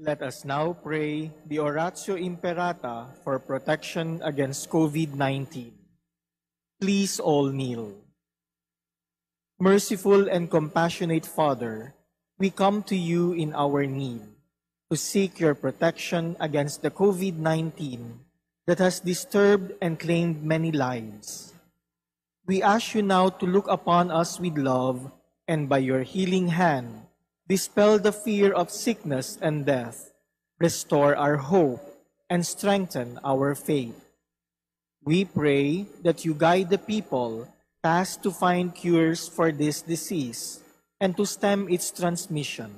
Let us now pray the Oratio Imperata for protection against COVID-19. Please all kneel. Merciful and compassionate Father, we come to you in our need to seek your protection against the COVID-19 that has disturbed and claimed many lives. We ask you now to look upon us with love and by your healing hand, Dispel the fear of sickness and death. Restore our hope and strengthen our faith. We pray that you guide the people tasked to find cures for this disease and to stem its transmission.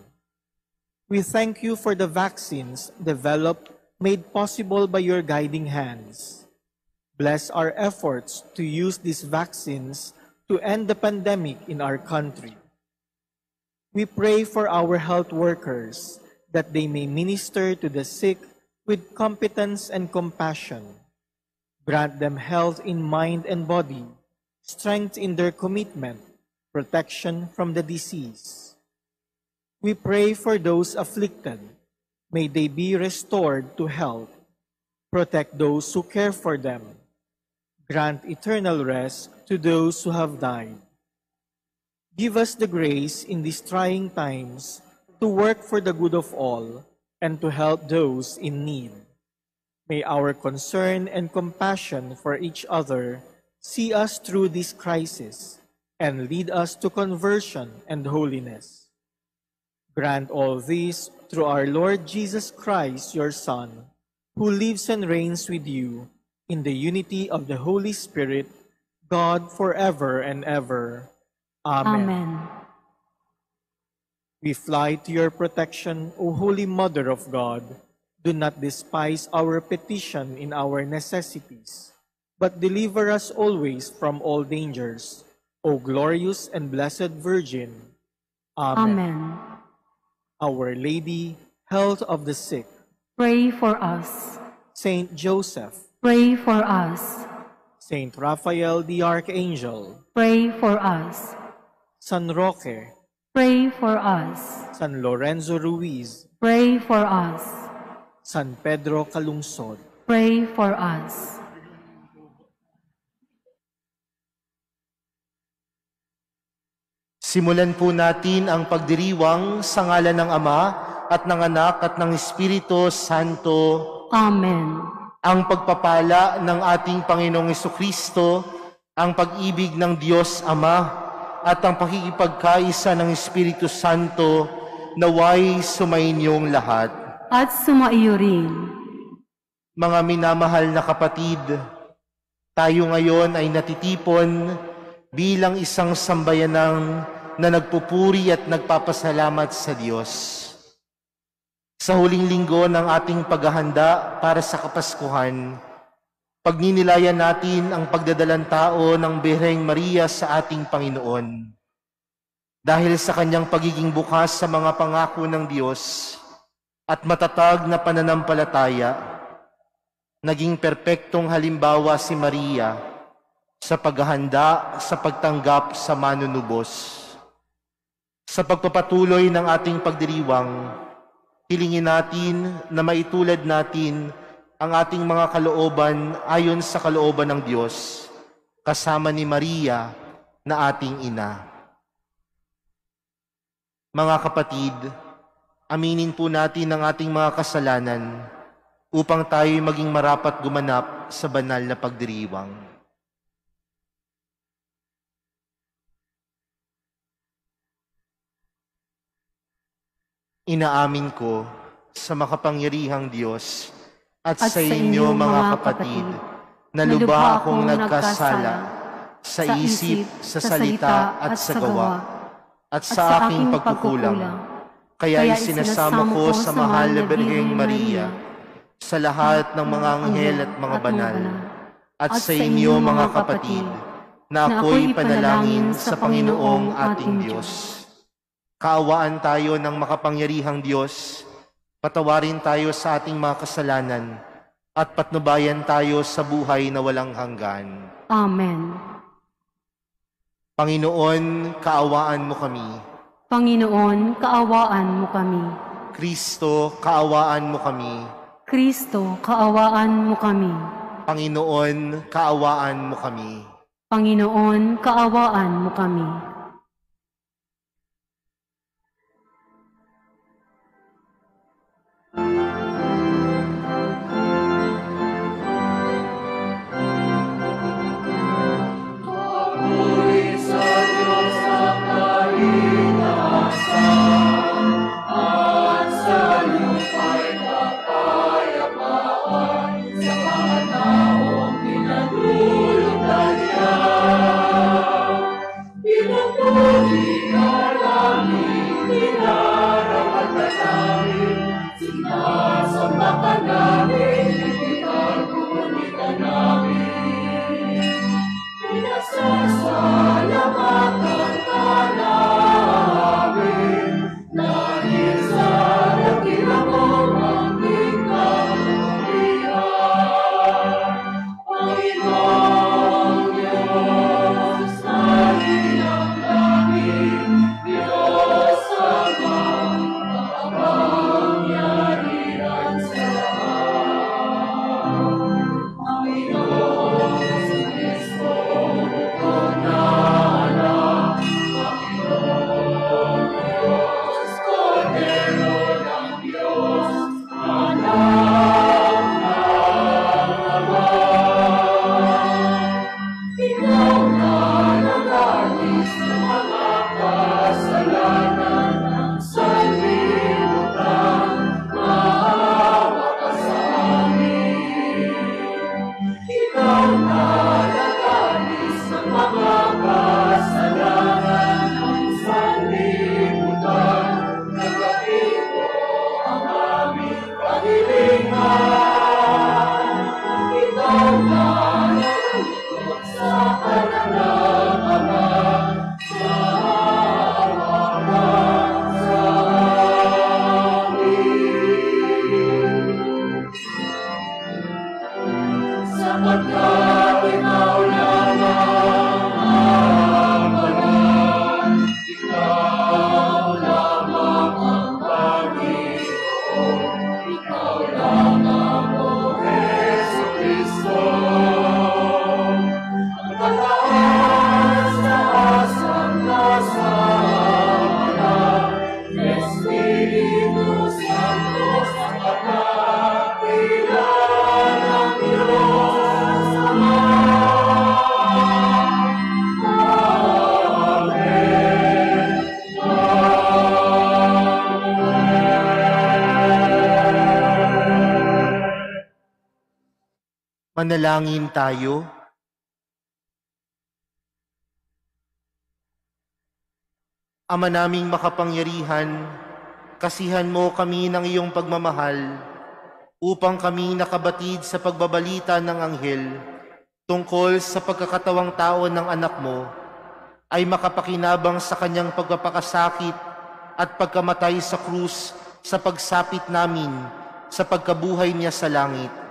We thank you for the vaccines developed, made possible by your guiding hands. Bless our efforts to use these vaccines to end the pandemic in our country. We pray for our health workers that they may minister to the sick with competence and compassion. Grant them health in mind and body, strength in their commitment, protection from the disease. We pray for those afflicted. May they be restored to health. Protect those who care for them. Grant eternal rest to those who have died. Give us the grace in these trying times to work for the good of all and to help those in need. May our concern and compassion for each other see us through this crisis and lead us to conversion and holiness. Grant all this through our Lord Jesus Christ, your Son, who lives and reigns with you in the unity of the Holy Spirit, God forever and ever. Amen. Amen. We fly to your protection, O Holy Mother of God. Do not despise our petition in our necessities, but deliver us always from all dangers, O glorious and blessed Virgin. Amen. Amen. Our Lady, health of the sick, pray for us. Saint Joseph, pray for us. Saint Raphael the Archangel, pray for us. San Roque, pray for us. San Lorenzo Ruiz, Pray for us. San Pedro Calungsod, Pray for us. Simulan po natin ang pagdiriwang sa ngalan ng Ama at ng Anak at ng Espiritu Santo. Amen. Ang pagpapala ng ating Panginoong Kristo, ang pag-ibig ng Diyos Ama, at ang pakikipagkaisa ng Espiritu Santo naway sumainyong lahat. At sumaiyo rin. Mga minamahal na kapatid, tayo ngayon ay natitipon bilang isang sambayanang na nagpupuri at nagpapasalamat sa Diyos. Sa huling linggo ng ating paghahanda para sa Kapaskuhan, Pagninilayan natin ang pagdadalan tao ng Birheng Maria sa ating Panginoon. Dahil sa kanyang pagiging bukas sa mga pangako ng Diyos at matatag na pananampalataya, naging perpektong halimbawa si Maria sa paghahanda sa pagtanggap sa manunubos. Sa pagpapatuloy ng ating pagdiriwang, hilingin natin na maitulad natin ang ating mga kalooban ayon sa kalooban ng Diyos kasama ni Maria na ating ina. Mga kapatid, aminin po natin ang ating mga kasalanan upang tayo maging marapat gumanap sa banal na pagdiriwang. inaamin ko sa makapangyarihang Diyos at, at sa inyo, mga kapatid, na lubha akong nagkasala sa isip, sa salita at sa gawa, at sa aking pagkukulang. Kaya isinasama ko sa mahal na Birheng Maria, sa lahat ng mga anghel at mga banal, at sa inyo, mga kapatid, na ako'y panalangin sa Panginoong ating Diyos. Kaawaan tayo ng makapangyarihang Diyos, Patawarin tayo sa ating mga kasalanan at patnubayan tayo sa buhay na walang hanggan. Amen. Panginoon, kaawaan mo kami. Panginoon, kaawaan mo kami. Kristo, kaawaan mo kami. Kristo, kaawaan mo kami. Panginoon, kaawaan mo kami. Panginoon, kaawaan mo kami. Manalangin tayo. Ama naming makapangyarihan, kasihan mo kami ng iyong pagmamahal upang kami nakabatid sa pagbabalita ng anghel tungkol sa pagkakatawang tao ng anak mo ay makapakinabang sa kanyang pagpapakasakit at pagkamatay sa krus sa pagsapit namin sa pagkabuhay niya sa langit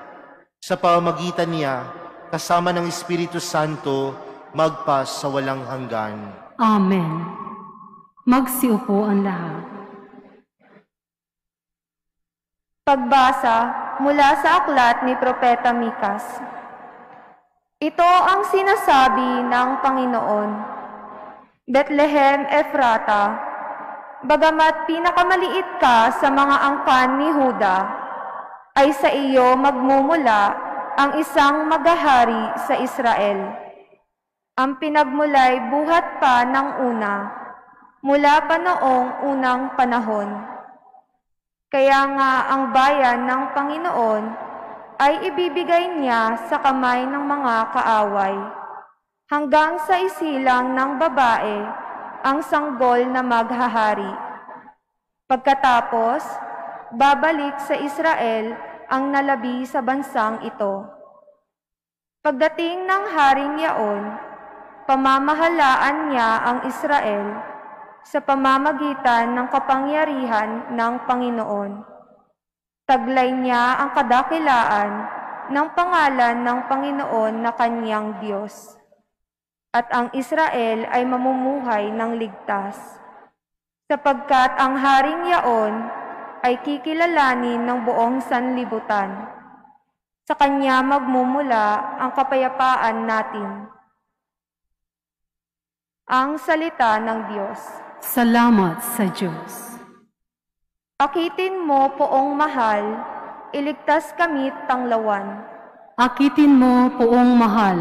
sa pamagitan niya, kasama ng Espiritu Santo, magpas sa walang hanggan. Amen. Magsiupo ang lahat. Pagbasa mula sa aklat ni Propeta Mikas. Ito ang sinasabi ng Panginoon. Bethlehem Ephrata, bagamat pinakamaliit ka sa mga angkan ni Huda, ay sa iyo magmumula ang isang magahari sa Israel. Ang pinagmulay buhat pa ng una, mula pa noong unang panahon. Kaya nga ang bayan ng Panginoon ay ibibigay niya sa kamay ng mga kaaway, hanggang sa isilang ng babae ang sanggol na maghahari. Pagkatapos, babalik sa Israel ang nalabi sa bansang ito. Pagdating ng Haring Yaon, pamamahalaan niya ang Israel sa pamamagitan ng kapangyarihan ng Panginoon. Taglay niya ang kadakilaan ng pangalan ng Panginoon na kanyang Diyos. At ang Israel ay mamumuhay ng ligtas sapagkat ang haring yaon ay kikilalanin ng buong sanlibutan. Sa Kanya magmumula ang kapayapaan natin. Ang Salita ng Diyos. Salamat sa Diyos. Akitin mo, poong mahal, iligtas kami tanglawan. Akitin mo, poong mahal,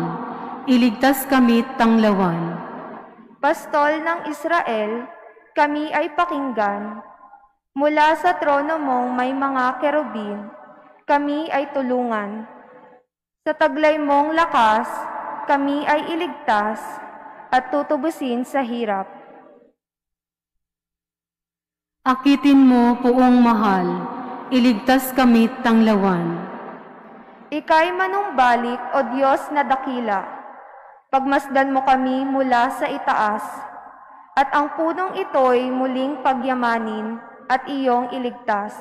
iligtas kami tanglawan. Pastol ng Israel, kami ay pakinggan Mula sa trono mong may mga kerubin, kami ay tulungan. Sa taglay mong lakas, kami ay iligtas at tutubusin sa hirap. Akitin mo, poong mahal, iligtas kami tanglawan. Ika'y manumbalik, o Diyos na dakila. Pagmasdan mo kami mula sa itaas, at ang punong ito'y muling pagyamanin at iyong iligtas.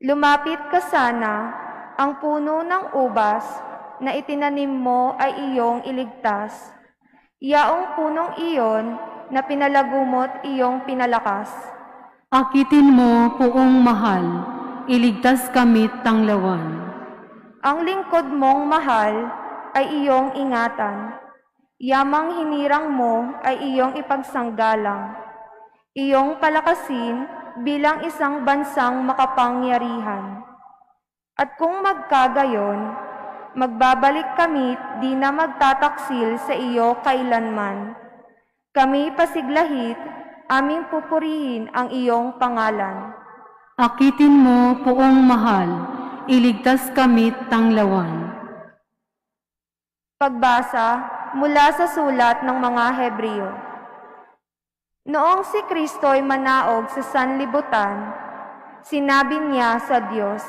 Lumapit ka sana, ang puno ng ubas na itinanim mo ay iyong iligtas. Iyaong punong iyon na pinalagumot iyong pinalakas. Akitin mo, poong mahal, iligtas kami tanglawan. Ang lingkod mong mahal ay iyong ingatan. Yamang hinirang mo ay iyong ipagsanggalang. Iyong palakasin bilang isang bansang makapangyarihan. At kung magkagayon, magbabalik kami di na magtataksil sa iyo kailanman. Kami pasiglahit, aming pupurihin ang iyong pangalan. Akitin mo, poong mahal, iligtas kami tanglawan. Pagbasa mula sa sulat ng mga Hebreo. Noong si Kristo ay manaog sa sanlibutan, sinabi niya sa Diyos,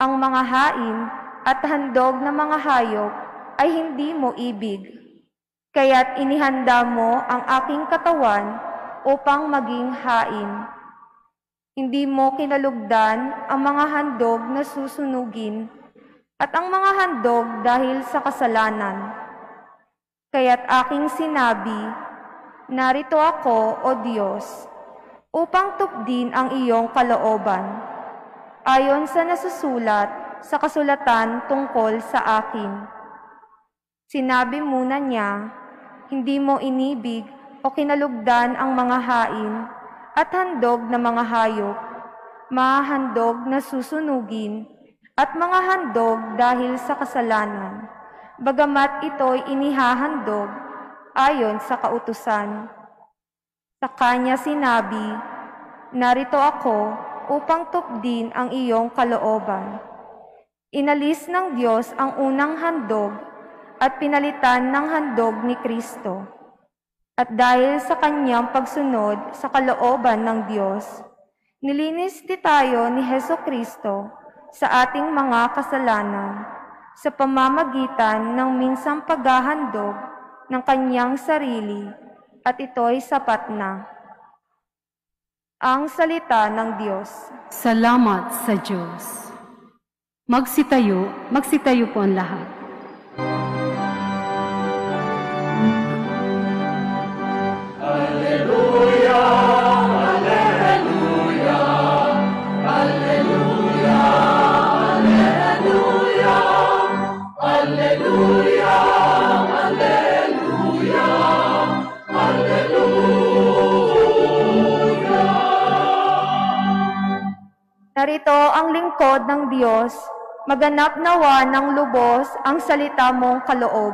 Ang mga hain at handog na mga hayop ay hindi mo ibig, kaya't inihanda mo ang aking katawan upang maging hain. Hindi mo kinalugdan ang mga handog na susunugin at ang mga handog dahil sa kasalanan. Kaya't aking sinabi, Narito ako, O Diyos, upang tupdin ang iyong kalooban. Ayon sa nasusulat sa kasulatan tungkol sa akin. Sinabi muna niya, hindi mo inibig o kinalugdan ang mga hain at handog na mga hayop, mga handog na susunugin, at mga handog dahil sa kasalanan. Bagamat ito'y inihahandog ayon sa kautusan. Sa kanya sinabi, Narito ako upang tupdin ang iyong kalooban. Inalis ng Diyos ang unang handog at pinalitan ng handog ni Kristo. At dahil sa kanyang pagsunod sa kalooban ng Diyos, nilinis di tayo ni Heso Kristo sa ating mga kasalanan sa pamamagitan ng minsang paghahandog ng kanyang sarili at ito'y sapat na. Ang salita ng Diyos. Salamat sa Diyos. Magsitayo, magsitayo po ang lahat. Narito ang lingkod ng Diyos, maganap nawa ng lubos ang salita mong kaloob.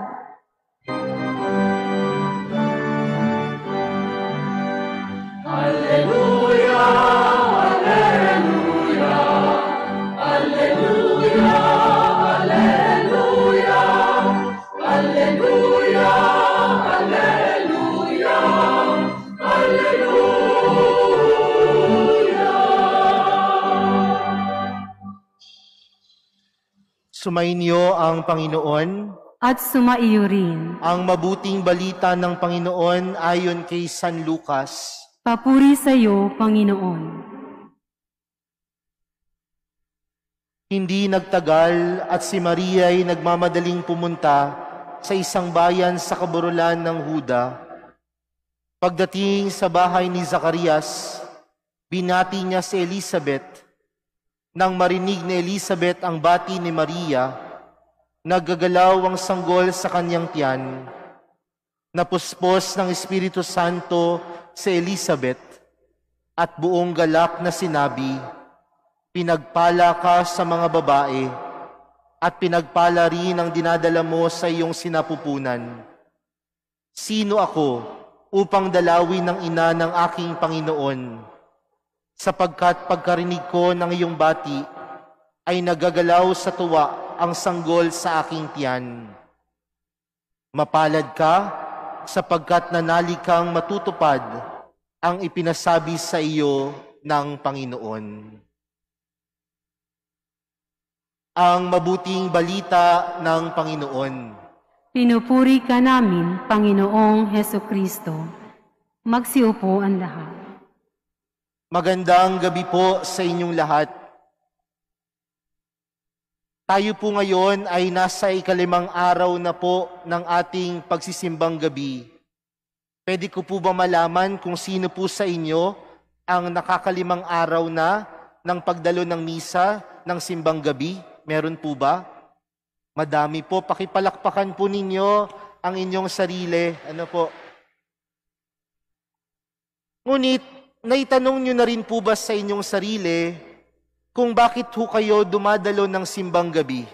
ninyo ang Panginoon at sumaiyo rin. Ang mabuting balita ng Panginoon ayon kay San Lucas. Papuri sa iyo, Panginoon. Hindi nagtagal at si Maria ay nagmamadaling pumunta sa isang bayan sa kaburulan ng Huda. Pagdating sa bahay ni Zacarias, binati niya si Elizabeth. Nang marinig ni Elizabeth ang bati ni Maria, Nagagalaw ang sanggol sa kanyang tiyan. Napuspos ng Espiritu Santo si Elizabeth at buong galak na sinabi, Pinagpala ka sa mga babae at pinagpala rin ang dinadala mo sa iyong sinapupunan. Sino ako upang dalawin ng ina ng aking Panginoon? Sapagkat pagkarinig ko ng iyong bati ay nagagalaw sa tuwa ang sanggol sa aking tiyan. Mapalad ka sapagkat nanalig kang matutupad ang ipinasabi sa iyo ng Panginoon. Ang mabuting balita ng Panginoon. Pinupuri ka namin, Panginoong Heso Kristo. Magsiupo ang lahat. Magandang gabi po sa inyong lahat. Tayo po ngayon ay nasa ikalimang araw na po ng ating pagsisimbang gabi. Pwede ko po ba malaman kung sino po sa inyo ang nakakalimang araw na ng pagdalo ng misa ng simbang gabi? Meron po ba? Madami po. Pakipalakpakan po ninyo ang inyong sarili. Ano po? Ngunit, naitanong nyo na rin po ba sa inyong sarili kung bakit ho kayo dumadalo ng simbang gabi.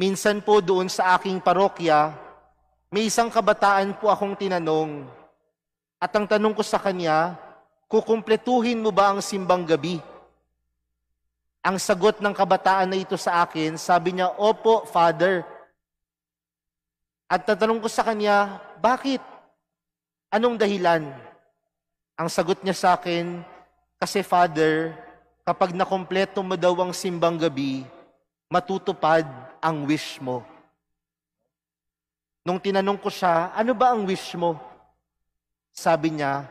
Minsan po doon sa aking parokya, may isang kabataan po akong tinanong. At ang tanong ko sa kanya, kukumpletuhin mo ba ang simbang gabi? Ang sagot ng kabataan na ito sa akin, sabi niya, Opo, Father. At tatanong ko sa kanya, bakit? Anong dahilan? Ang sagot niya sa akin, kasi Father, kapag nakompleto mo daw ang simbang gabi, matutupad ang wish mo. Nung tinanong ko siya, ano ba ang wish mo? Sabi niya,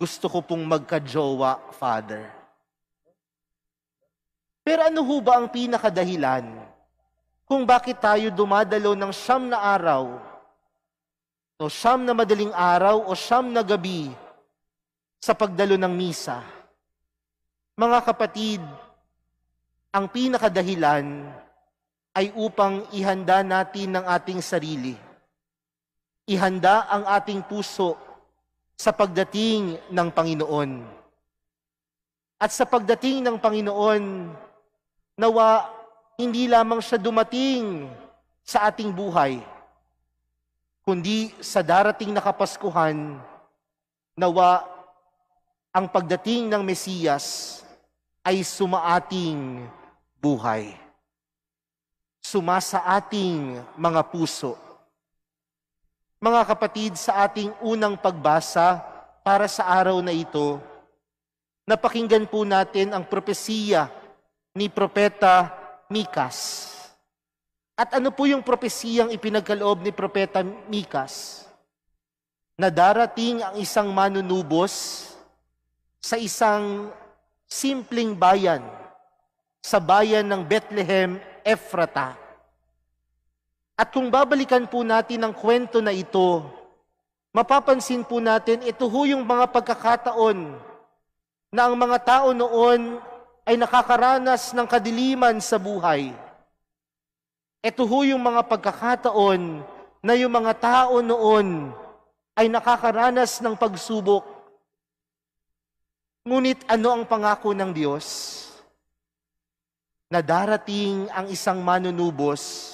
gusto ko pong magka-jowa, Father. Pero ano ho ba ang pinakadahilan kung bakit tayo dumadalo ng siyam na araw, o siyam na madaling araw, o siyam na gabi sa pagdalo ng misa? Mga kapatid, ang pinakadahilan ay upang ihanda natin ang ating sarili. Ihanda ang ating puso sa pagdating ng Panginoon. At sa pagdating ng Panginoon, nawa hindi lamang siya dumating sa ating buhay, kundi sa darating na Kapaskuhan, nawa ang pagdating ng Mesiyas ay ating buhay. Suma sa ating mga puso. Mga kapatid, sa ating unang pagbasa para sa araw na ito, napakinggan po natin ang propesiya ni Propeta Mikas. At ano po yung propesiyang ipinagkaloob ni Propeta Mikas? Na darating ang isang manunubos sa isang simpleng bayan sa bayan ng Bethlehem, Ephrata. At kung babalikan po natin ang kwento na ito, mapapansin po natin ito ho yung mga pagkakataon na ang mga tao noon ay nakakaranas ng kadiliman sa buhay. Ito ho yung mga pagkakataon na yung mga tao noon ay nakakaranas ng pagsubok Ngunit ano ang pangako ng Diyos? Na darating ang isang manunubos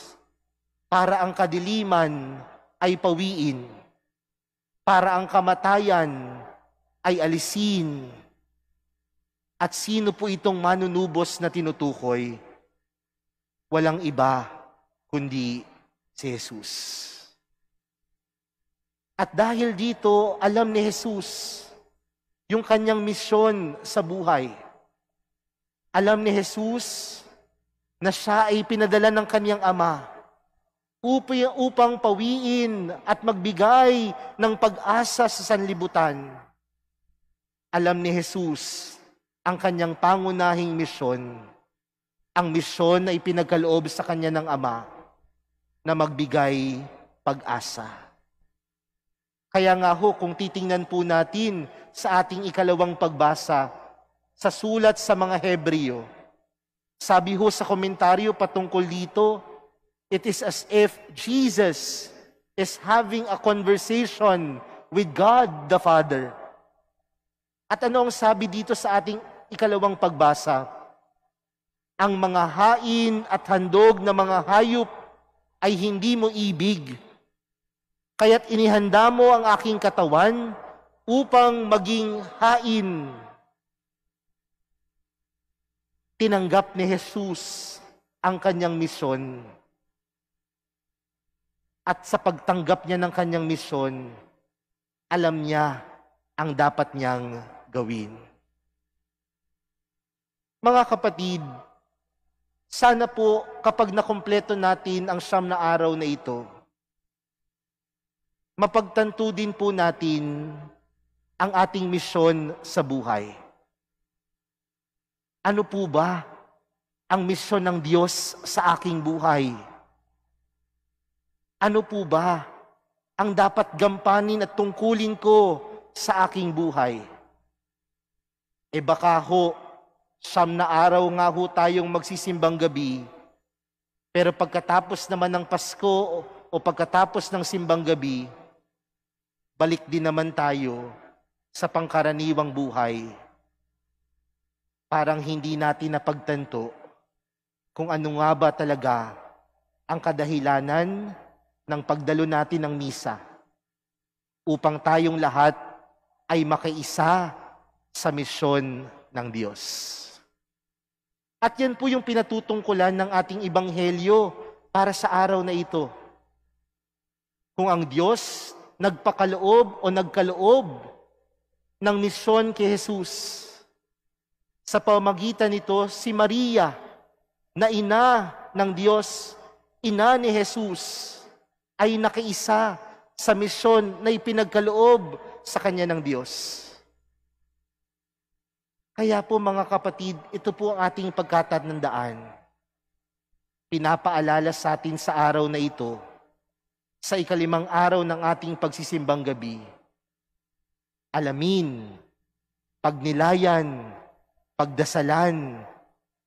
para ang kadiliman ay pawiin, para ang kamatayan ay alisin. At sino po itong manunubos na tinutukoy? Walang iba kundi si Jesus. At dahil dito, alam ni Jesus yung kanyang misyon sa buhay. Alam ni Jesus na siya ay pinadala ng kanyang ama upang pawiin at magbigay ng pag-asa sa sanlibutan. Alam ni Jesus ang kanyang pangunahing misyon, ang misyon na ipinagkaloob sa kanya ng Ama na magbigay pag-asa. Kaya nga ho, kung titingnan po natin sa ating ikalawang pagbasa, sa sulat sa mga Hebreo, sabi ho sa komentaryo patungkol dito, it is as if Jesus is having a conversation with God the Father. At ano ang sabi dito sa ating ikalawang pagbasa? Ang mga hain at handog na mga hayop ay hindi mo ibig Kaya't inihanda mo ang aking katawan upang maging hain. Tinanggap ni Jesus ang kanyang misyon. At sa pagtanggap niya ng kanyang misyon, alam niya ang dapat niyang gawin. Mga kapatid, sana po kapag nakumpleto natin ang siyam na araw na ito, mapagtanto din po natin ang ating misyon sa buhay. Ano po ba ang misyon ng Diyos sa aking buhay? Ano po ba ang dapat gampanin at tungkulin ko sa aking buhay? E baka ho, siyam na araw nga ho tayong magsisimbang gabi, pero pagkatapos naman ng Pasko o pagkatapos ng simbang gabi, balik din naman tayo sa pangkaraniwang buhay. Parang hindi natin napagtanto kung ano nga ba talaga ang kadahilanan ng pagdalo natin ng misa upang tayong lahat ay makiisa sa misyon ng Diyos. At yan po yung pinatutungkulan ng ating ibanghelyo para sa araw na ito. Kung ang Diyos nagpakaloob o nagkaloob ng misyon kay Jesus. Sa pamagitan nito, si Maria, na ina ng Diyos, ina ni Jesus, ay nakiisa sa misyon na ipinagkaloob sa kanya ng Diyos. Kaya po mga kapatid, ito po ang ating ng daan. Pinapaalala sa atin sa araw na ito sa ikalimang araw ng ating pagsisimbang gabi, alamin, pagnilayan, pagdasalan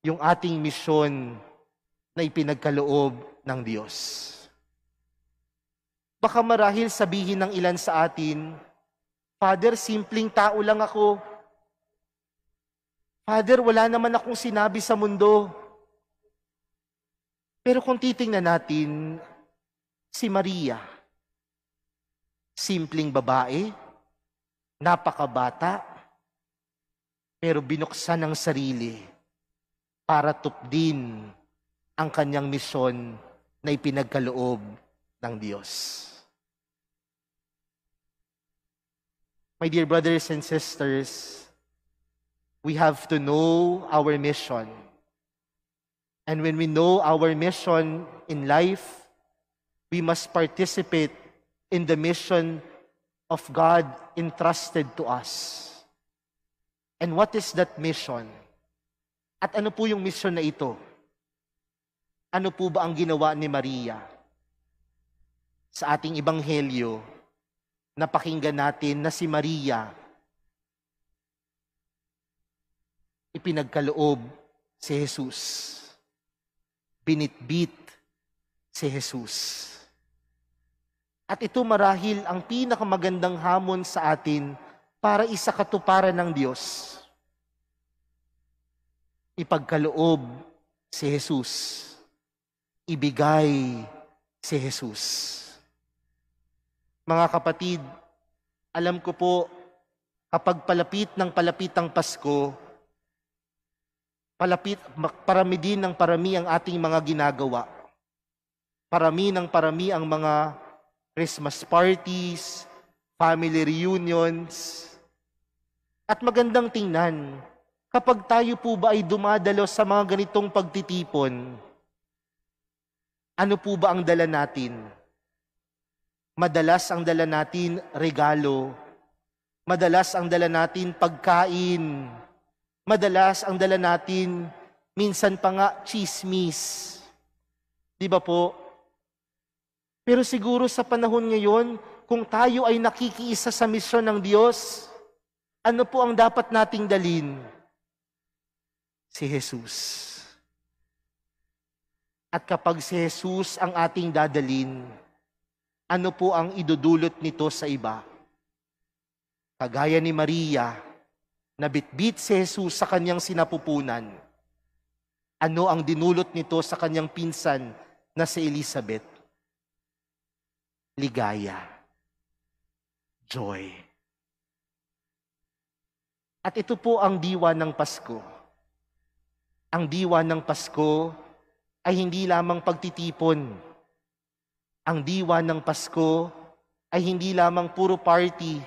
yung ating misyon na ipinagkaloob ng Diyos. Baka marahil sabihin ng ilan sa atin, Father, simpleng tao lang ako. Father, wala naman akong sinabi sa mundo. Pero kung titingnan natin, si Maria. Simpleng babae, napakabata, pero binuksan ang sarili para tupdin ang kanyang misyon na ipinagkaloob ng Diyos. My dear brothers and sisters, we have to know our mission. And when we know our mission in life, we must participate in the mission of God entrusted to us. And what is that mission? At ano po yung mission na ito? Ano po ba ang ginawa ni Maria? Sa ating ibanghelyo, napakinggan natin na si Maria ipinagkaloob si Jesus. Binitbit si Jesus. At ito marahil ang pinakamagandang hamon sa atin para isa katuparan ng Diyos. Ipagkaloob si Jesus. Ibigay si Jesus. Mga kapatid, alam ko po, kapag palapit ng palapit ang Pasko, palapit, parami din ng parami ang ating mga ginagawa. Parami ng parami ang mga Christmas parties, family reunions. At magandang tingnan, kapag tayo po ba ay dumadalo sa mga ganitong pagtitipon, ano po ba ang dala natin? Madalas ang dala natin regalo. Madalas ang dala natin pagkain. Madalas ang dala natin minsan pa nga chismis. Di ba po, pero siguro sa panahon ngayon, kung tayo ay nakikiisa sa misyon ng Diyos, ano po ang dapat nating dalin? Si Jesus. At kapag si Jesus ang ating dadalin, ano po ang idudulot nito sa iba? Kagaya ni Maria, na bitbit si Jesus sa kanyang sinapupunan. Ano ang dinulot nito sa kanyang pinsan na si Elizabeth? ligaya, joy. At ito po ang diwa ng Pasko. Ang diwa ng Pasko ay hindi lamang pagtitipon. Ang diwa ng Pasko ay hindi lamang puro party.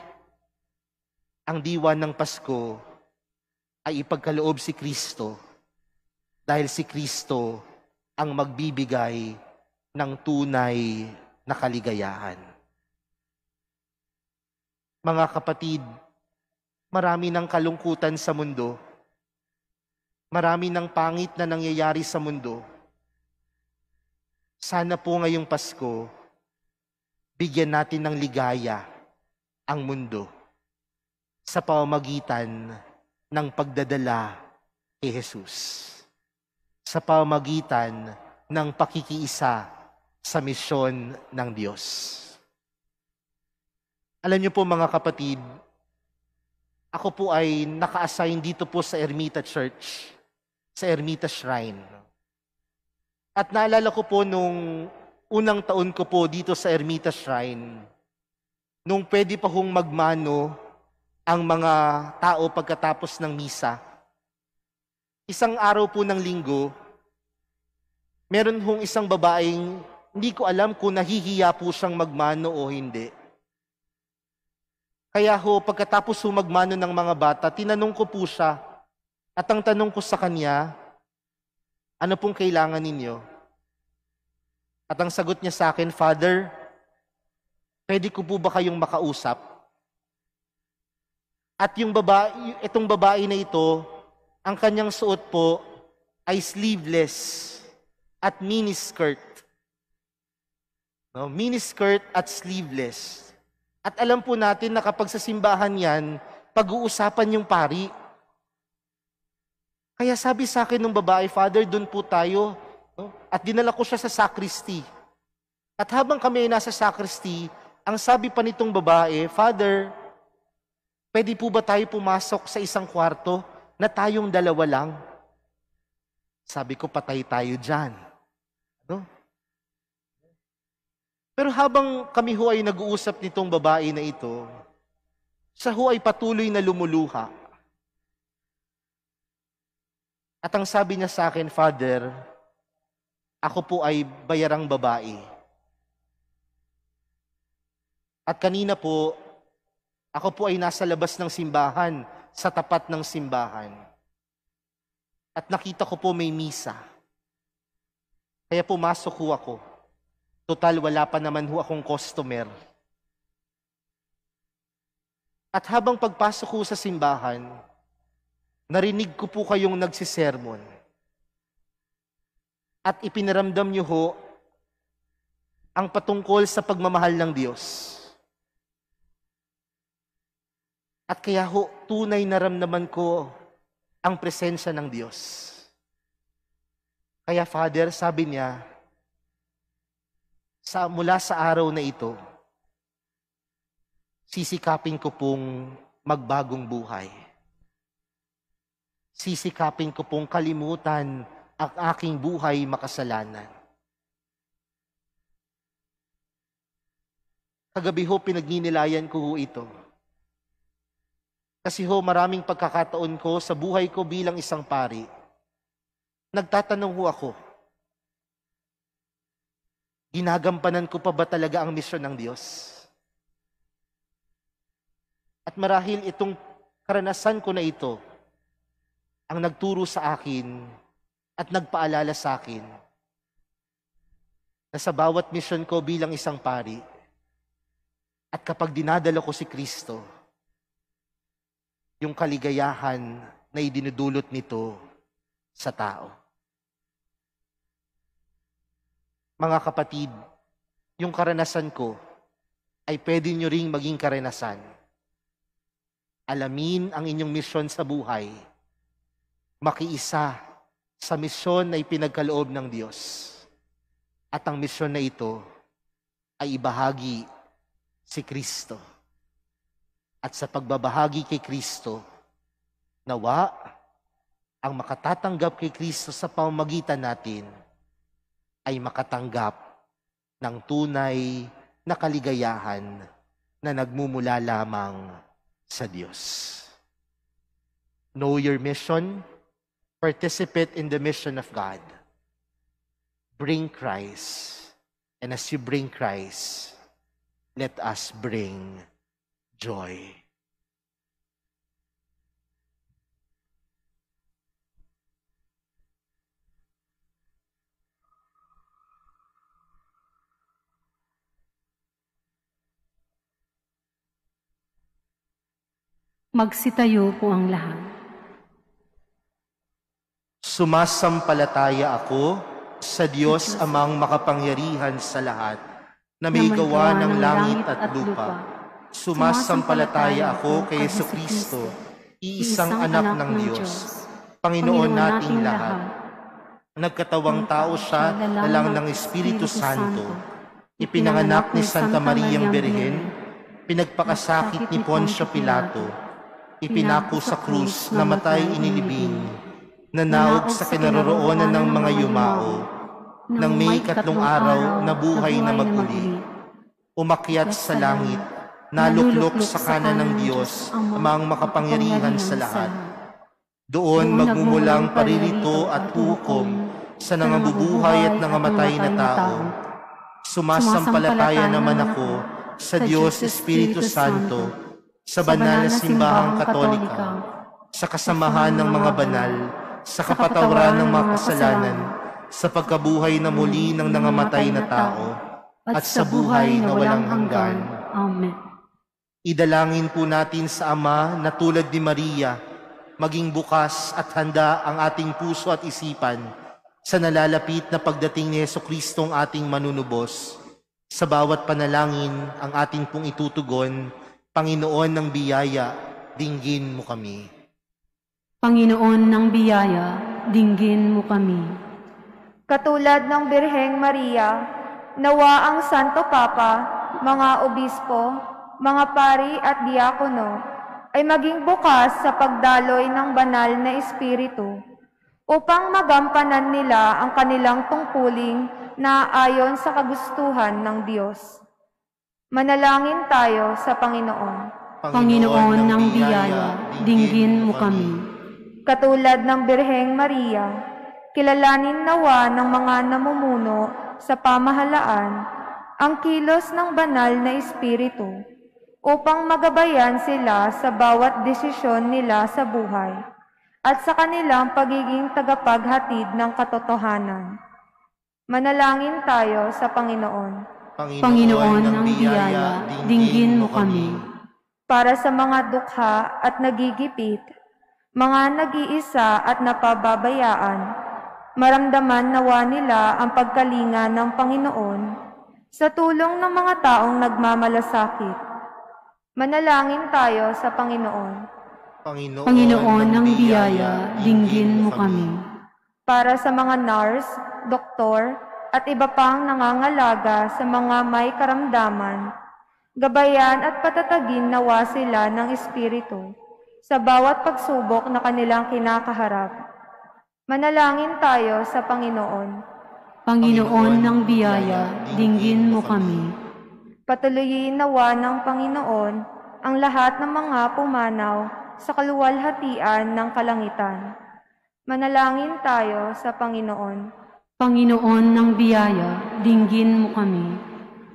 Ang diwa ng Pasko ay ipagkaloob si Kristo dahil si Kristo ang magbibigay ng tunay na kaligayaan. Mga kapatid, marami ng kalungkutan sa mundo. Marami ng pangit na nangyayari sa mundo. Sana po ngayong Pasko, bigyan natin ng ligaya ang mundo sa pamamagitan ng pagdadala kay Jesus. Sa pamamagitan ng pakikiisa sa misyon ng Diyos. Alam niyo po mga kapatid, ako po ay naka-assign dito po sa Ermita Church, sa Ermita Shrine. At naalala ko po nung unang taon ko po dito sa Ermita Shrine, nung pwede pa hong magmano ang mga tao pagkatapos ng misa. Isang araw po ng linggo, meron hong isang babaeng hindi ko alam kung nahihiya po siyang magmano o hindi. Kaya ho, pagkatapos ho magmano ng mga bata, tinanong ko po siya. At ang tanong ko sa kanya, ano pong kailangan ninyo? At ang sagot niya sa akin, Father, pwede ko po ba kayong makausap? At yung babae, itong babae na ito, ang kanyang suot po ay sleeveless at miniskirt. No? Mini skirt at sleeveless. At alam po natin na kapag sa simbahan yan, pag-uusapan yung pari. Kaya sabi sa akin ng babae, Father, doon po tayo. No? At dinala ko siya sa sacristy. At habang kami ay nasa sacristy, ang sabi pa nitong babae, Father, pwede po ba tayo pumasok sa isang kwarto na tayong dalawa lang? Sabi ko, patay tayo dyan. Pero habang kami ho ay nag-uusap nitong babae na ito, sa ho ay patuloy na lumuluha. At ang sabi niya sa akin, Father, ako po ay bayarang babae. At kanina po, ako po ay nasa labas ng simbahan, sa tapat ng simbahan. At nakita ko po may misa. Kaya pumasok ko ako. Total, wala pa naman ho akong customer. At habang pagpasok ko sa simbahan, narinig ko po kayong nagsisermon. At ipinaramdam niyo ho ang patungkol sa pagmamahal ng Diyos. At kaya ho, tunay naramdaman ko ang presensya ng Diyos. Kaya Father, sabi niya, sa, mula sa araw na ito, sisikapin ko pong magbagong buhay. Sisikapin ko pong kalimutan ang aking buhay makasalanan. Kagabi ho, pinagninilayan ko ito. Kasi ho, maraming pagkakataon ko sa buhay ko bilang isang pari. Nagtatanong ho ako, ginagampanan ko pa ba talaga ang misyon ng Diyos? At marahil itong karanasan ko na ito ang nagturo sa akin at nagpaalala sa akin na sa bawat misyon ko bilang isang pari at kapag dinadala ko si Kristo, yung kaligayahan na idinudulot nito sa tao. mga kapatid, yung karanasan ko ay pwede nyo ring maging karanasan. Alamin ang inyong misyon sa buhay. Makiisa sa misyon na ipinagkaloob ng Diyos. At ang misyon na ito ay ibahagi si Kristo. At sa pagbabahagi kay Kristo, nawa ang makatatanggap kay Kristo sa pamamagitan natin ay makatanggap ng tunay na kaligayahan na nagmumula lamang sa Diyos. Know your mission, participate in the mission of God. Bring Christ, and as you bring Christ, let us bring joy. Magsitayo po ang lahat. Sumasampalataya ako sa Diyos amang makapangyarihan sa lahat na may gawa ng langit at lupa. Sumasampalataya ako kay Yesu Kristo, iisang anak ng Diyos, Panginoon nating lahat. Nagkatawang tao siya na lang ng Espiritu Santo, ipinanganak ni Santa Mariang Birhen, pinagpakasakit ni Poncio Pilato, ipinako sa krus na matay inilibing, nanaog sa kinaroroonan ng mga yumao, nang may katlong araw na buhay na maguli. Umakyat sa langit, naluklok sa kanan ng Diyos amang makapangyarihan sa lahat. Doon magmumulang paririto at hukom sa nangabubuhay at nangamatay na tao. Sumasampalataya naman ako sa Diyos Espiritu Santo, sa banal na simbahang katolika, sa kasamahan ng mga banal, sa kapatawaran ng mga kasalanan, sa pagkabuhay na muli ng nangamatay na tao, at sa buhay na walang hanggan. Amen. Idalangin po natin sa Ama na tulad ni Maria, maging bukas at handa ang ating puso at isipan sa nalalapit na pagdating ni Yeso Kristong ating manunubos. Sa bawat panalangin, ang ating pong itutugon Panginoon ng biyaya, dinggin mo kami. Panginoon ng biyaya, dinggin mo kami. Katulad ng Birheng Maria, nawa ang Santo Papa, mga obispo, mga pari at diakono, ay maging bukas sa pagdaloy ng banal na Espiritu upang magampanan nila ang kanilang tungkuling na ayon sa kagustuhan ng Diyos. Manalangin tayo sa Panginoon. Panginoon ng biyaya, dinggin mo kami. Katulad ng Birheng Maria, kilalanin nawa ng mga namumuno sa pamahalaan ang kilos ng banal na Espiritu upang magabayan sila sa bawat desisyon nila sa buhay at sa kanilang pagiging tagapaghatid ng katotohanan. Manalangin tayo sa Panginoon. Panginoon, Panginoon ng biyaya, dinggin mo kami. Para sa mga dukha at nagigipit, mga nag-iisa at napababayaan, maramdaman nawa nila ang pagkalinga ng Panginoon sa tulong ng mga taong nagmamalasakit. Manalangin tayo sa Panginoon. Panginoon, Panginoon ng biyaya, dinggin mo kami. Para sa mga nurse, doktor, at iba pang nangangalaga sa mga may karamdaman, gabayan at patatagin nawa sila ng Espiritu sa bawat pagsubok na kanilang kinakaharap. Manalangin tayo sa Panginoon. Panginoon ng biyaya, dinggin mo kami. Patuloyin nawa ng Panginoon ang lahat ng mga pumanaw sa kaluwalhatian ng kalangitan. Manalangin tayo sa Panginoon. Panginoon ng biyaya, dinggin mo kami.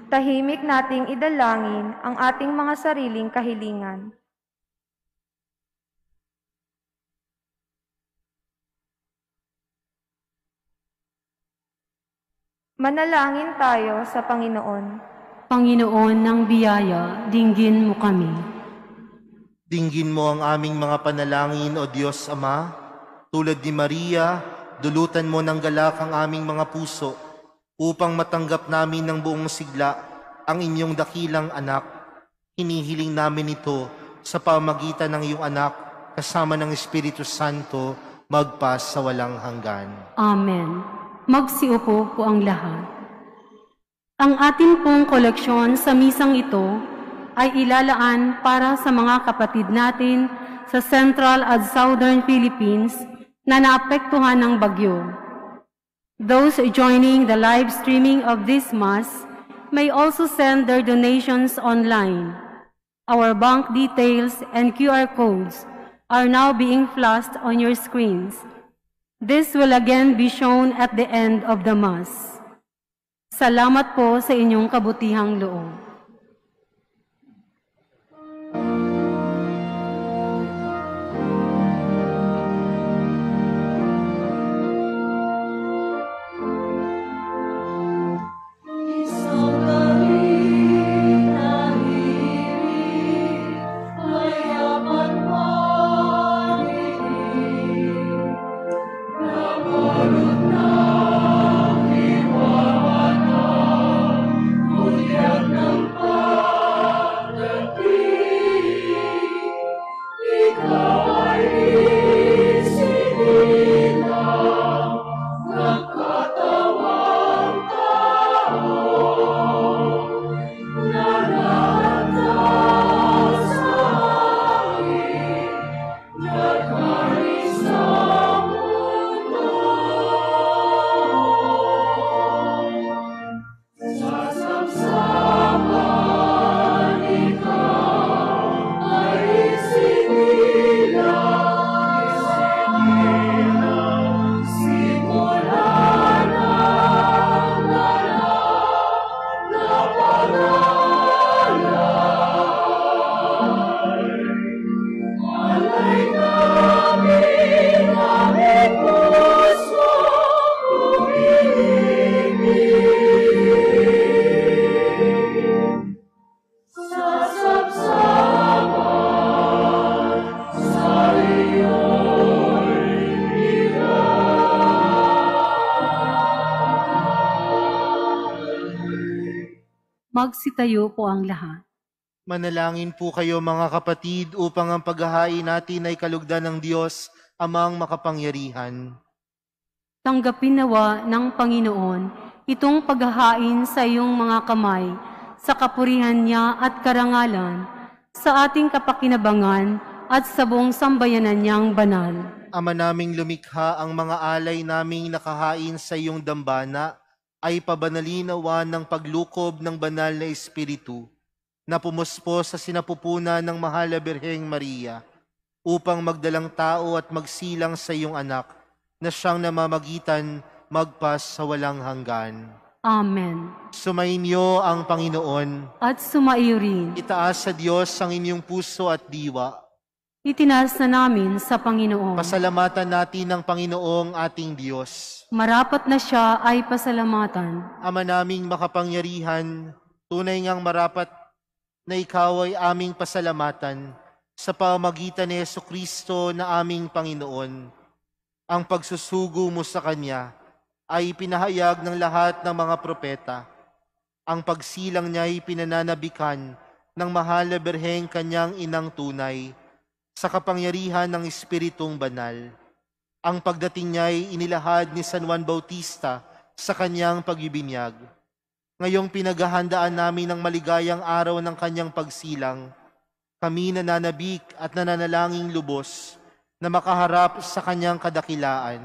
Tahimik nating idalangin ang ating mga sariling kahilingan. Manalangin tayo sa Panginoon. Panginoon ng biyaya, dinggin mo kami. Dinggin mo ang aming mga panalangin, O Diyos Ama, tulad ni Maria, dulutan mo ng galak ang aming mga puso upang matanggap namin ng buong sigla ang inyong dakilang anak. Hinihiling namin ito sa pamagitan ng iyong anak kasama ng Espiritu Santo magpas sa walang hanggan. Amen. Magsiupo po ang lahat. Ang atin pong koleksyon sa misang ito ay ilalaan para sa mga kapatid natin sa Central at Southern Philippines na naapektuhan ng bagyo. Those joining the live streaming of this Mass may also send their donations online. Our bank details and QR codes are now being flashed on your screens. This will again be shown at the end of the Mass. Salamat po sa inyong kabutihang loob. Magsitayo po ang lahat. Manalangin po kayo mga kapatid upang ang paghahain natin ay kalugdan ng Diyos, Amang makapangyarihan. Tanggapin nawa ng Panginoon itong paghahain sa iyong mga kamay sa kapurihan niya at karangalan sa ating kapakinabangan at sa buong sambayanan niyang banal. Ama naming lumikha ang mga alay naming nakahain sa iyong dambana ay pabanalinawa ng paglukob ng banal na Espiritu na pumuspo sa sinapupunan ng mahal na Birheng Maria upang magdalang tao at magsilang sa iyong anak na siyang namamagitan magpas sa walang hanggan. Amen. Sumainyo ang Panginoon. At sumaiyo rin. Itaas sa Diyos ang inyong puso at diwa Itinaas na namin sa Panginoon. Pasalamatan natin ang Panginoong ating Diyos. Marapat na siya ay pasalamatan. Ama naming makapangyarihan, tunay ngang marapat na ikaw ay aming pasalamatan sa pamagitan ni Yesu Kristo na aming Panginoon. Ang pagsusugo mo sa Kanya ay pinahayag ng lahat ng mga propeta. Ang pagsilang niya ay pinananabikan ng mahal na berheng kanyang inang tunay sa kapangyarihan ng Espiritong Banal. Ang pagdating niya ay inilahad ni San Juan Bautista sa kanyang pagibinyag. Ngayong pinaghahandaan namin ang maligayang araw ng kanyang pagsilang, kami nananabik at nananalangin lubos na makaharap sa kanyang kadakilaan.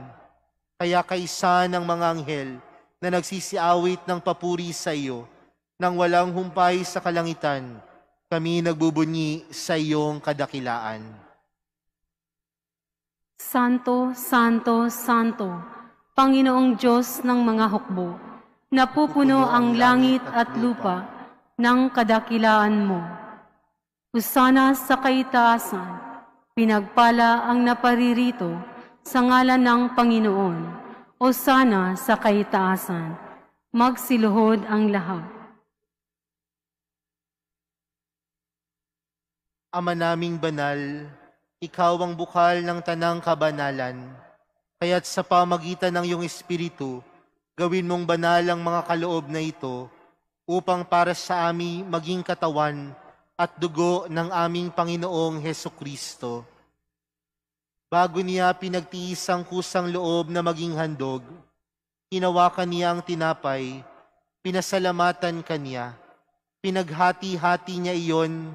Kaya kaisa ng mga anghel na nagsisiawit ng papuri sa iyo, nang walang humpay sa kalangitan, kami nagbubunyi sa iyong kadakilaan. Santo, Santo, Santo, Panginoong Diyos ng mga hukbo, napupuno ang langit at lupa ng kadakilaan mo. Usana sa kaitaasan, pinagpala ang naparirito sa ngalan ng Panginoon. O sana sa kaitaasan, magsiluhod ang lahat. Ama naming banal, ikaw ang bukal ng tanang kabanalan, kaya't sa pamagitan ng iyong Espiritu, gawin mong banal ang mga kaloob na ito upang para sa amin maging katawan at dugo ng aming Panginoong Heso Kristo. Bago niya pinagtiis ang kusang loob na maging handog, hinawakan niya ang tinapay, pinasalamatan kanya, pinaghati-hati niya iyon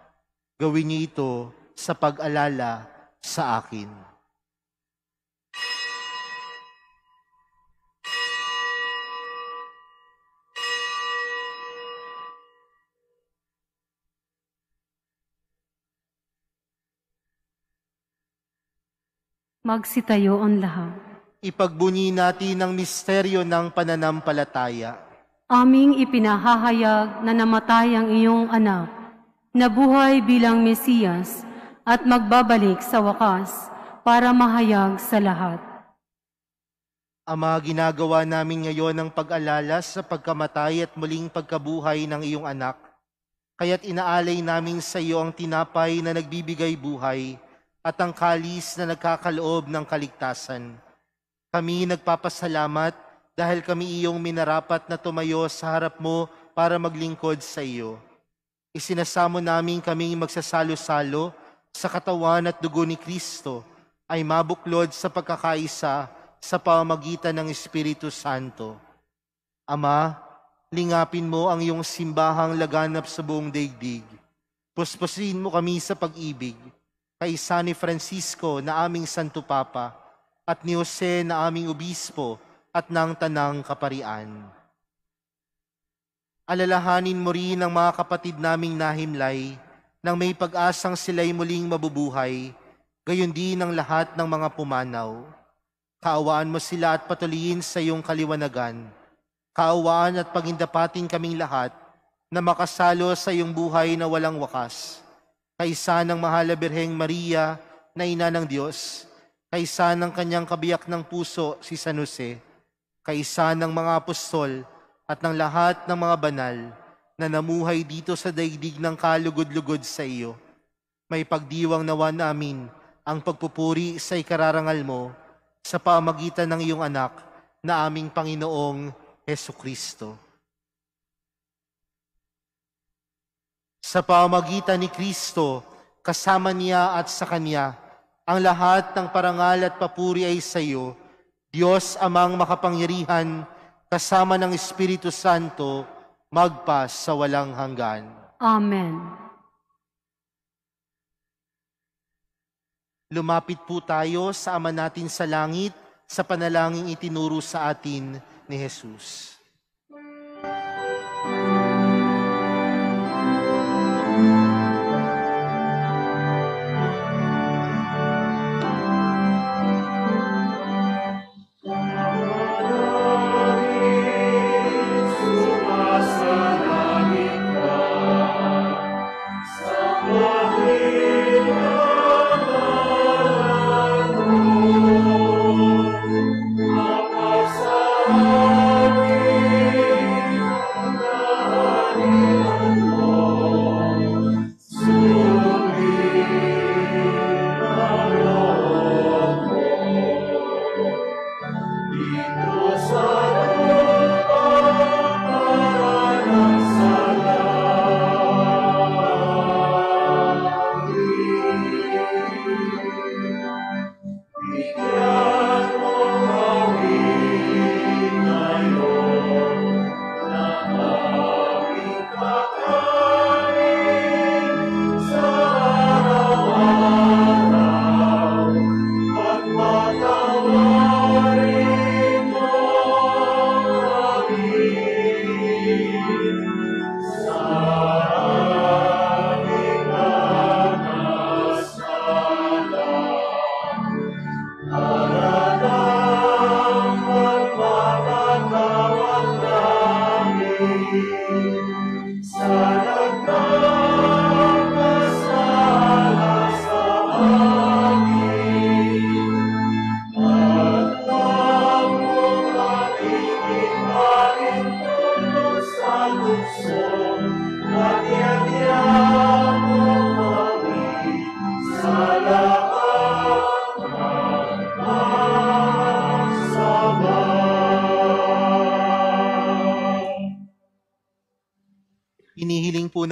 Gawin niyo ito sa pag-alala sa akin. Magsitayo on lahat. Ipagbuni natin ang misteryo ng pananampalataya. Aming ipinahahayag na namatay ang iyong anak nabuhay bilang Mesiyas at magbabalik sa wakas para mahayag sa lahat. Ama, ginagawa namin ngayon ang pag-alala sa pagkamatay at muling pagkabuhay ng iyong anak. Kaya't inaalay namin sa iyo ang tinapay na nagbibigay buhay at ang kalis na nagkakaloob ng kaligtasan. Kami nagpapasalamat dahil kami iyong minarapat na tumayo sa harap mo para maglingkod sa iyo. Isinasamo namin kaming magsasalo-salo sa katawan at dugo ni Kristo ay mabuklod sa pagkakaisa sa pamagitan ng Espiritu Santo. Ama, lingapin mo ang iyong simbahang laganap sa buong daigdig. Puspusin mo kami sa pag-ibig, kay San Francisco na aming Santo Papa, at ni Jose na aming Obispo, at ng Tanang Kaparian. Alalahanin mo rin ang mga kapatid naming nahimlay nang may pag-asang sila'y muling mabubuhay, gayon din ang lahat ng mga pumanaw. Kaawaan mo sila at patuliin sa iyong kaliwanagan. Kaawaan at pagindapatin kaming lahat na makasalo sa iyong buhay na walang wakas. Kaysa ng Mahal na Birheng Maria, na Ina ng Diyos, kaysa ng kanyang kabiyak ng puso si San Jose, kaysa ng mga apostol, at ng lahat ng mga banal na namuhay dito sa daigdig ng kalugod-lugod sa iyo. May pagdiwang nawa namin ang pagpupuri sa ikararangal mo sa pamagitan ng iyong anak na aming Panginoong Heso Kristo. Sa pamagitan ni Kristo, kasama niya at sa Kanya, ang lahat ng parangal at papuri ay sa iyo, Diyos amang makapangyarihan, kasama ng Espiritu Santo, magpas sa walang hanggan. Amen. Lumapit po tayo sa Ama natin sa langit sa panalangin itinuro sa atin ni Jesus.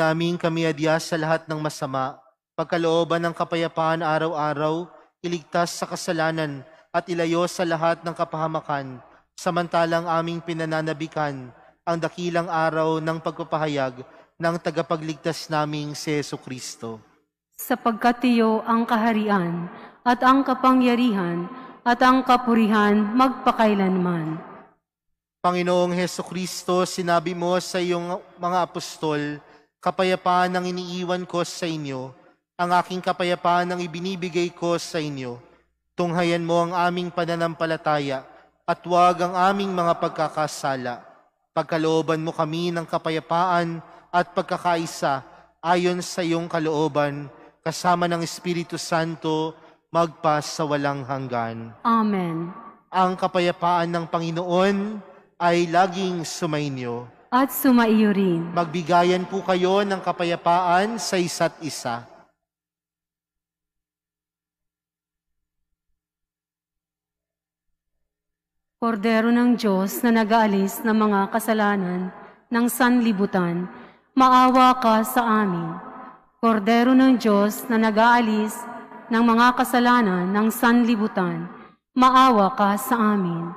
namin kami adya sa lahat ng masama, pagkalooban ng kapayapaan araw-araw, iligtas sa kasalanan at ilayo sa lahat ng kapahamakan, samantalang aming pinananabikan ang dakilang araw ng pagpapahayag ng tagapagligtas naming si Yeso Kristo. Sapagkat iyo ang kaharian at ang kapangyarihan at ang kapurihan magpakailanman. Panginoong Heso Kristo, sinabi mo sa iyong mga apostol, Kapayapaan ang iniiwan ko sa inyo, ang aking kapayapaan ang ibinibigay ko sa inyo. Tunghayan mo ang aming pananampalataya at huwag ang aming mga pagkakasala. Pagkalooban mo kami ng kapayapaan at pagkakaisa ayon sa iyong kalooban kasama ng Espiritu Santo magpas sa walang hanggan. Amen. Ang kapayapaan ng Panginoon ay laging sumainyo at sumaiyo rin. Magbigayan po kayo ng kapayapaan sa isa't isa. Kordero ng Diyos na nagaalis ng mga kasalanan ng sanlibutan, maawa ka sa amin. Kordero ng Diyos na nagaalis ng mga kasalanan ng sanlibutan, maawa ka sa amin.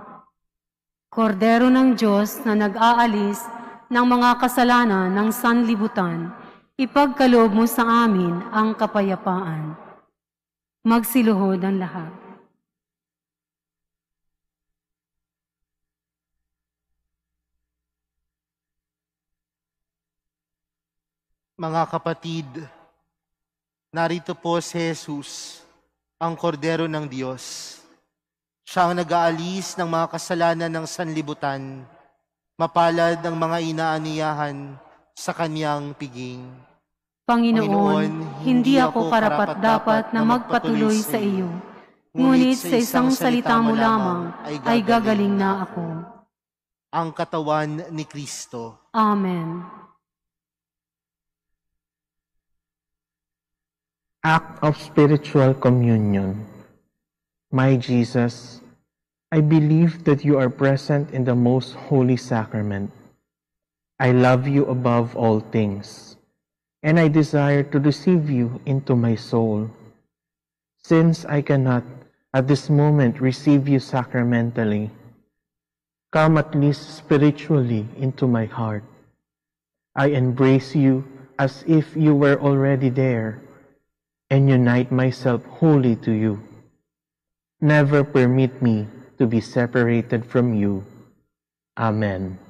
Kordero ng Diyos na nag-aalis ng mga kasalanan ng sanlibutan, ipagkaloob mo sa amin ang kapayapaan. Magsiluhod ang lahat. Mga kapatid, narito po si Jesus, ang kordero ng Diyos. Siya ang nag-aalis ng mga kasalanan ng sanlibutan Mapalad ang mga inaaniyahan sa kanyang piging. Panginoon, hindi ako karapat-dapat na magpatuloy sa iyo, ngunit sa isang salita mo lamang ay gagaling na ako. Ang katawan ni Kristo. Amen. Act of Spiritual Communion My Jesus, I believe that you are present in the most holy sacrament. I love you above all things, and I desire to receive you into my soul. Since I cannot at this moment receive you sacramentally, come at least spiritually into my heart. I embrace you as if you were already there and unite myself wholly to you. Never permit me to be separated from you. Amen.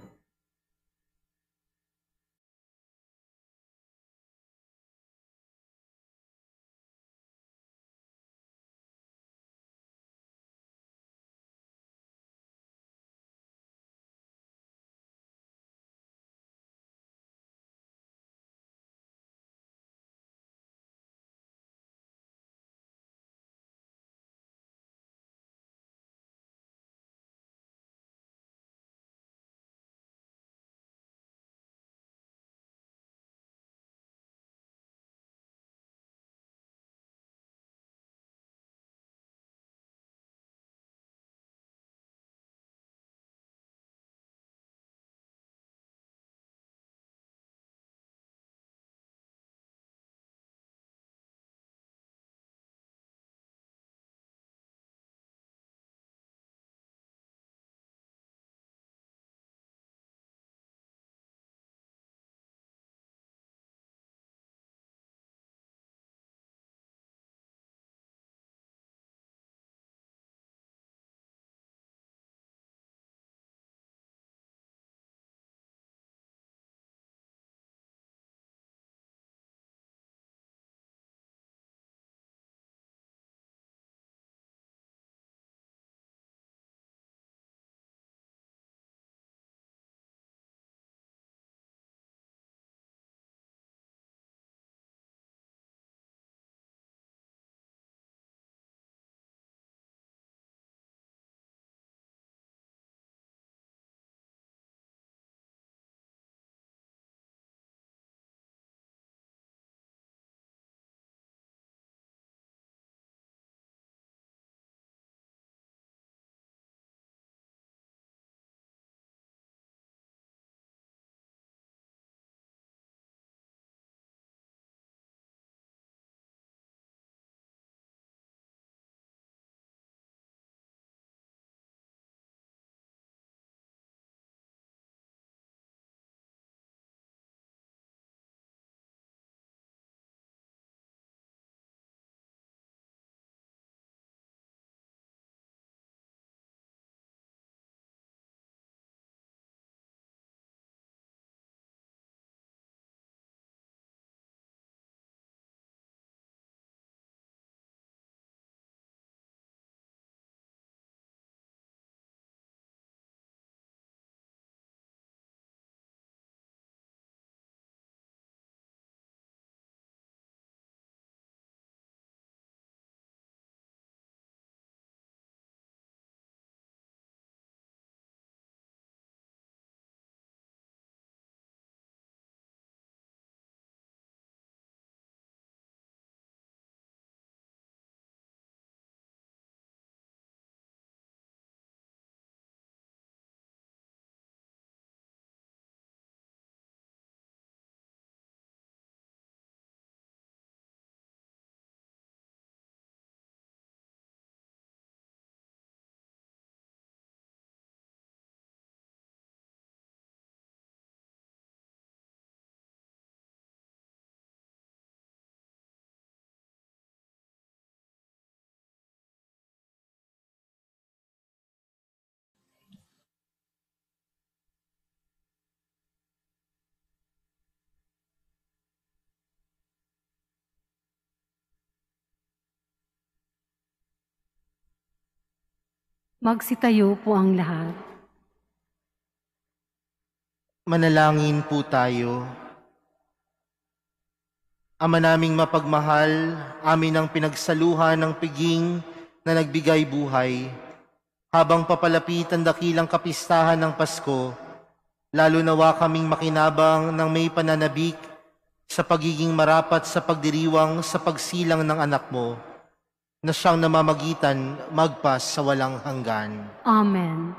Magsitayo po ang lahat. Manalangin po tayo. Ama naming mapagmahal, amin ang pinagsaluhan ng piging na nagbigay buhay, habang papalapit ang dakilang kapistahan ng Pasko, lalo nawa kaming makinabang ng may pananabik sa pagiging marapat sa pagdiriwang sa pagsilang ng anak mo na siyang namamagitan magpas sa walang hanggan. Amen.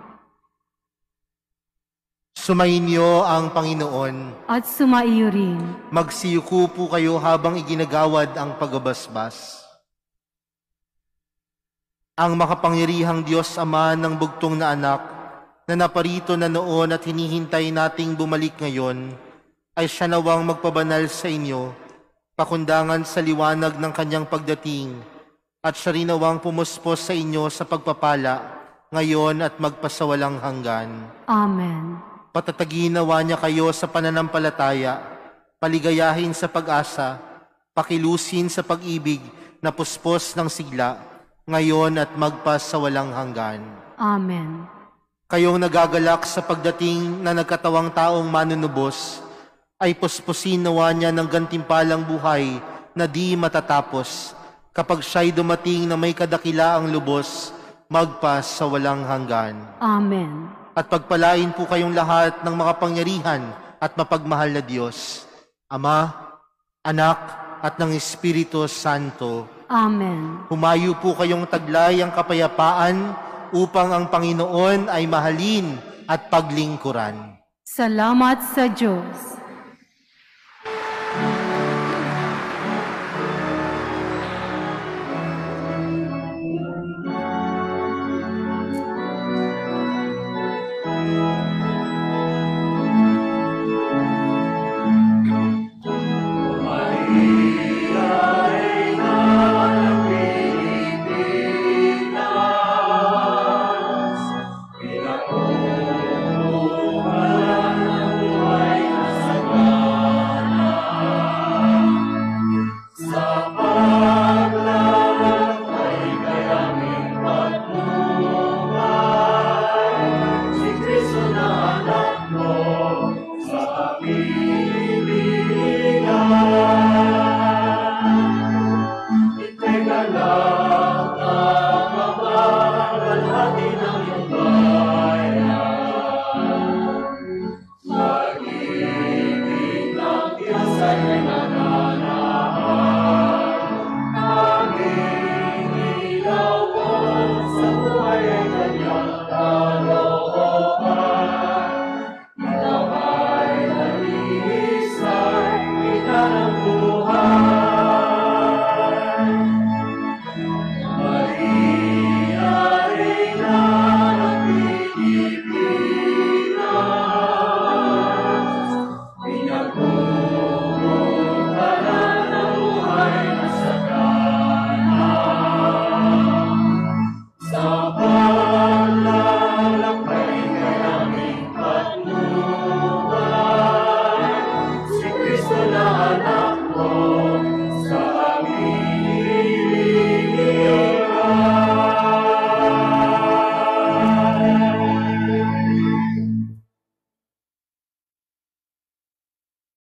Sumainyo ang Panginoon. At sumaiyo rin. Magsiyuko po kayo habang iginagawad ang pagbabasbas. Ang makapangyarihang Diyos Ama ng bugtong na anak na naparito na noon at hinihintay nating bumalik ngayon, ay siya nawang magpabanal sa inyo, pakundangan sa liwanag ng kanyang pagdating, at siya rin nawang pumuspos sa inyo sa pagpapala ngayon at magpasawalang hanggan. Amen. Patatagin nawa niya kayo sa pananampalataya, paligayahin sa pag-asa, pakilusin sa pag-ibig na puspos ng sigla, ngayon at magpasawalang hanggan. Amen. Kayong nagagalak sa pagdating na nagkatawang taong manunubos, ay puspusin nawa niya ng gantimpalang buhay na di matatapos kapag siya'y dumating na may kadakila ang lubos, magpas sa walang hanggan. Amen. At pagpalain po kayong lahat ng makapangyarihan at mapagmahal na Diyos, Ama, Anak, at ng Espiritu Santo. Amen. Humayo po kayong taglay ang kapayapaan upang ang Panginoon ay mahalin at paglingkuran. Salamat sa Diyos.